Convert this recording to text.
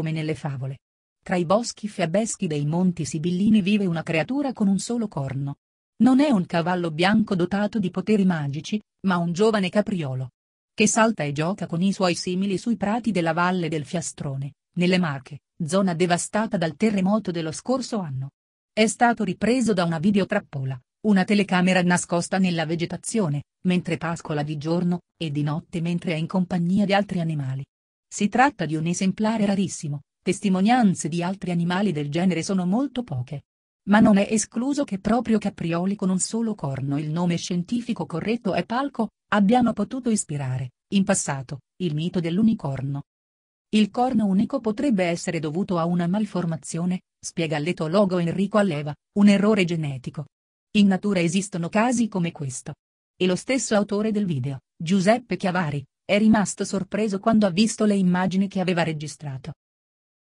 come nelle favole. Tra i boschi fiabeschi dei monti sibillini vive una creatura con un solo corno. Non è un cavallo bianco dotato di poteri magici, ma un giovane capriolo. Che salta e gioca con i suoi simili sui prati della valle del Fiastrone, nelle Marche, zona devastata dal terremoto dello scorso anno. È stato ripreso da una videotrappola, una telecamera nascosta nella vegetazione, mentre pascola di giorno, e di notte mentre è in compagnia di altri animali. Si tratta di un esemplare rarissimo, testimonianze di altri animali del genere sono molto poche. Ma non è escluso che proprio caprioli con un solo corno il nome scientifico corretto è palco, abbiano potuto ispirare, in passato, il mito dell'unicorno. Il corno unico potrebbe essere dovuto a una malformazione, spiega l'etologo Enrico Alleva, un errore genetico. In natura esistono casi come questo. E lo stesso autore del video, Giuseppe Chiavari, è rimasto sorpreso quando ha visto le immagini che aveva registrato.